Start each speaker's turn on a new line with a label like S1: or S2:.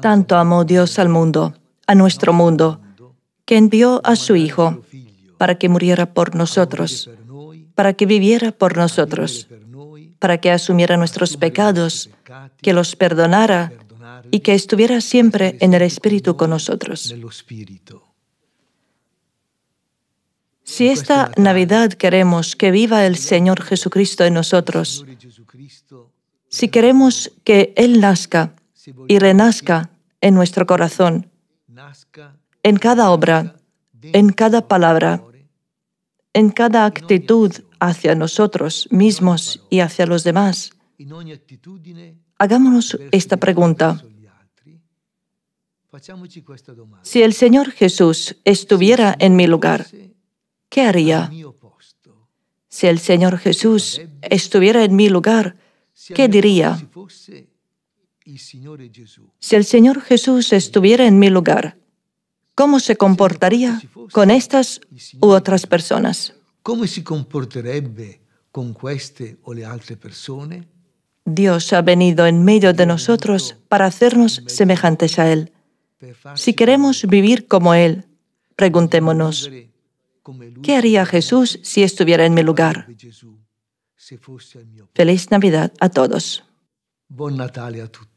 S1: Tanto amó Dios al mundo, a nuestro mundo, que envió a su Hijo para que muriera por nosotros, para que viviera por nosotros, para que asumiera nuestros pecados, que los perdonara y que estuviera siempre en el Espíritu con nosotros. Si esta Navidad queremos que viva el Señor Jesucristo en nosotros, si queremos que Él nazca y renazca en nuestro corazón, en cada obra, ¿eh? en cada palabra, en cada actitud hacia nosotros mismos y hacia los demás, hagámonos esta pregunta. Si el Señor Jesús estuviera en mi lugar, ¿qué haría? Si el Señor Jesús estuviera en mi lugar, ¿Qué diría? Si el Señor Jesús estuviera en mi lugar, ¿cómo se comportaría con estas u otras personas? con este Dios ha venido en medio de nosotros para hacernos semejantes a Él. Si queremos vivir como Él, preguntémonos, ¿qué haría Jesús si estuviera en mi lugar? Feliz Navidad a todos.
S2: Buon Natale a tutti.